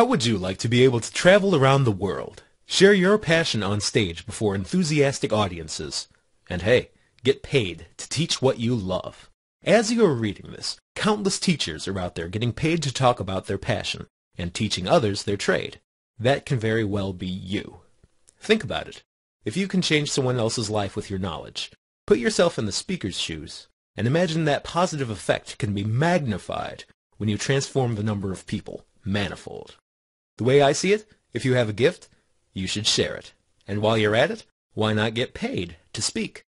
How would you like to be able to travel around the world, share your passion on stage before enthusiastic audiences, and hey, get paid to teach what you love? As you are reading this, countless teachers are out there getting paid to talk about their passion and teaching others their trade. That can very well be you. Think about it. If you can change someone else's life with your knowledge, put yourself in the speaker's shoes and imagine that positive effect can be magnified when you transform the number of people manifold. The way I see it, if you have a gift, you should share it. And while you're at it, why not get paid to speak?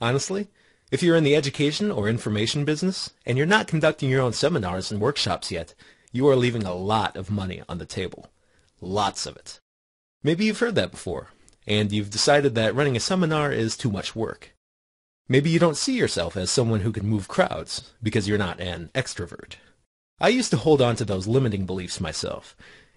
Honestly, if you're in the education or information business and you're not conducting your own seminars and workshops yet, you are leaving a lot of money on the table. Lots of it. Maybe you've heard that before, and you've decided that running a seminar is too much work. Maybe you don't see yourself as someone who can move crowds because you're not an extrovert. I used to hold on to those limiting beliefs myself,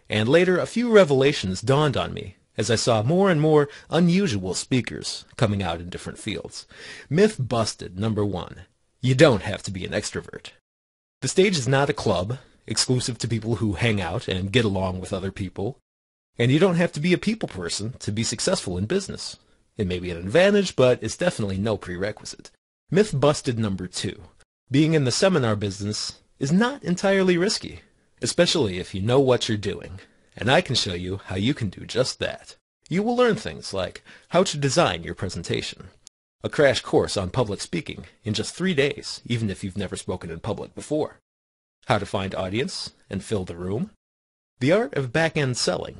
and later a few revelations dawned on me as I saw more and more unusual speakers coming out in different fields. Myth busted, number one. You don't have to be an extrovert. The stage is not a club, exclusive to people who hang out and get along with other people. And you don't have to be a people person to be successful in business. It may be an advantage, but it's definitely no prerequisite. Myth busted number two. Being in the seminar business is not entirely risky especially if you know what you're doing. And I can show you how you can do just that. You will learn things like how to design your presentation, a crash course on public speaking in just three days, even if you've never spoken in public before, how to find audience and fill the room, the art of back-end selling,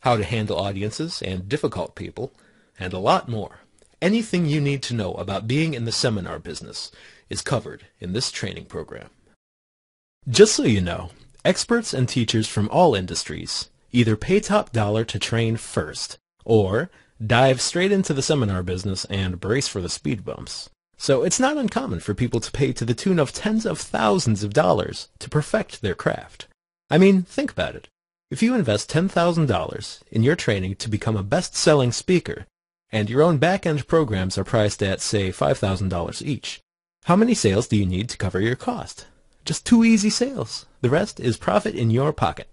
how to handle audiences and difficult people, and a lot more. Anything you need to know about being in the seminar business is covered in this training program. Just so you know, Experts and teachers from all industries either pay top dollar to train first or dive straight into the seminar business and brace for the speed bumps. So it's not uncommon for people to pay to the tune of tens of thousands of dollars to perfect their craft. I mean, think about it. If you invest $10,000 in your training to become a best-selling speaker, and your own back-end programs are priced at, say, $5,000 each, how many sales do you need to cover your cost? Just two easy sales. The rest is profit in your pocket.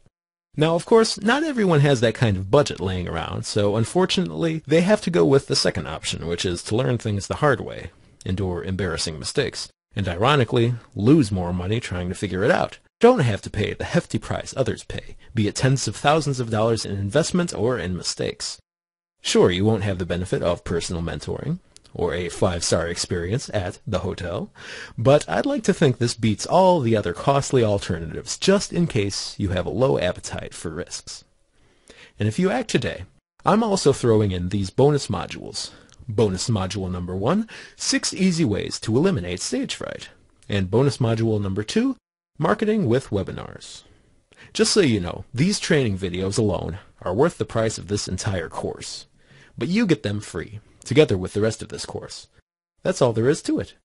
Now, of course, not everyone has that kind of budget laying around, so unfortunately, they have to go with the second option, which is to learn things the hard way, endure embarrassing mistakes, and ironically, lose more money trying to figure it out. Don't have to pay the hefty price others pay, be it tens of thousands of dollars in investments or in mistakes. Sure, you won't have the benefit of personal mentoring, or a five-star experience at the hotel, but I'd like to think this beats all the other costly alternatives just in case you have a low appetite for risks. And if you act today, I'm also throwing in these bonus modules. Bonus module number one, six easy ways to eliminate stage fright. And bonus module number two, marketing with webinars. Just so you know, these training videos alone are worth the price of this entire course, but you get them free together with the rest of this course. That's all there is to it.